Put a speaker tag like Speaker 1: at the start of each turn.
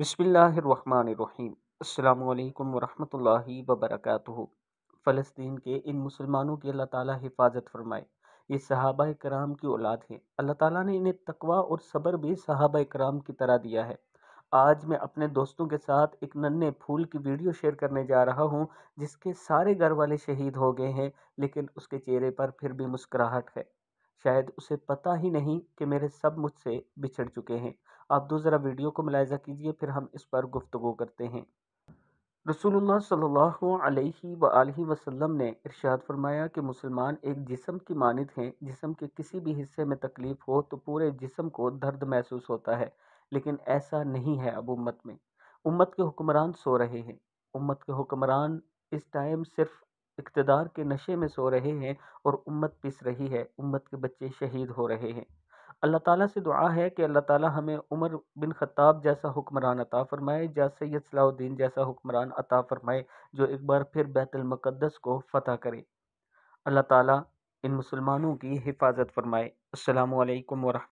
Speaker 1: बसमीम् अल्लाम वरहमतुल्लाहि वबरकातुहु फ़लस्तीन के इन मुसलमानों की अल्लाह ताला हिफाजत फरमाए ये सहाबा कराम की औलाद हैं अल्लाह ताला ने इन्हें तकवा और सब्र भी सहाबा कराम की तरह दिया है आज मैं अपने दोस्तों के साथ एक नन्हे फूल की वीडियो शेयर करने जा रहा हूँ जिसके सारे घर वाले शहीद हो गए हैं लेकिन उसके चेहरे पर फिर भी मुस्कुराहट है शायद उसे पता ही नहीं कि मेरे सब मुझसे बिछड़ चुके हैं आप दो ज़रा वीडियो को मुलायजा कीजिए फिर हम इस पर गुफ्तु करते हैं रसूलुल्लाह सल्लल्लाहु अलैहि वसल्लम ने इरशाद फरमाया कि मुसलमान एक जिसम की मानद हैं जिसम के किसी भी हिस्से में तकलीफ़ हो तो पूरे जिसम को दर्द महसूस होता है लेकिन ऐसा नहीं है अब उम्मत में उम्मत के हुक्मरान सो रहे हैं उम्मत के हुक्मरान इस टाइम सिर्फ इकतदार के नशे में सो रहे हैं और उम्मत पिस रही है उम्मत के बच्चे शहीद हो रहे हैं अल्लाह ताला से दुआ है कि अल्लाह ताला हमें उमर बिन ख़त्ताब जैसा हुक्मरान अता फ़रमाए या सैयद सलाउद्दीन जैसा हुक्मरान अता फ़रमाए जो एक बार फिर बैतुलमक़दस को फ़तह करे अल्लाह ताला इन मुसलमानों की हिफाज़त फ़रमाए असल वरह